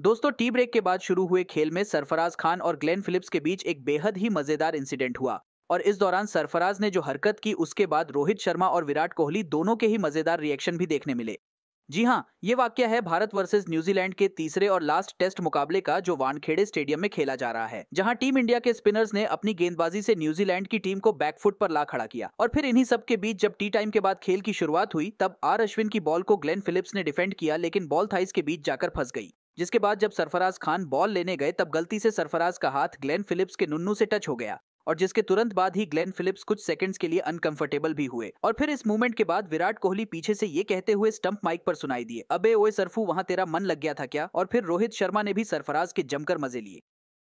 दोस्तों tea break के बाद शुरू हुए खेल में सरफराज खान और ग्लेन फिलिप्स के बीच एक बेहद ही मजेदार इंसिडेंट हुआ और इस दौरान सरफराज ने जो हरकत की उसके बाद रोहित शर्मा और विराट कोहली दोनों के ही मजेदार रिएक्शन भी देखने मिले जी हाँ ये वाक्य है भारत वर्सेस न्यूजीलैंड के तीसरे और लास्ट टेस्ट मुकाबले का जो वानखेड़े स्टेडियम में खेला जा रहा है जहां टीम इंडिया के स्पिनर्स ने अपनी गेंदबाजी से न्यूजीलैंड की टीम को बैकफुट पर ला खड़ा किया और फिर इन्हीं सब के बीच जब टी टाइम के बाद खेल की शुरुआत हुई तब आर अश्विन की बॉल को ग्लेन फिलिप्स ने डिफेंड किया लेकिन बॉल थाइस के बीच जाकर फंस गई जिसके बाद जब सरफराज खान बॉल लेने गए तब गलती से सरफराज का हाथ ग्लेन फिलिप्स के नुन्नू से टच हो गया और जिसके तुरंत बाद ही ग्लेन फिलिप्स कुछ सेकंड्स के लिए अनकंफर्टेबल भी हुए और फिर इस मूवमेंट के बाद विराट कोहली पीछे से ये कहते हुए स्टंप माइक पर सुनाई दिए अबे ओए सरफू वहां तेरा मन लग गया था क्या और फिर रोहित शर्मा ने भी सरफराज के जमकर मजे लिए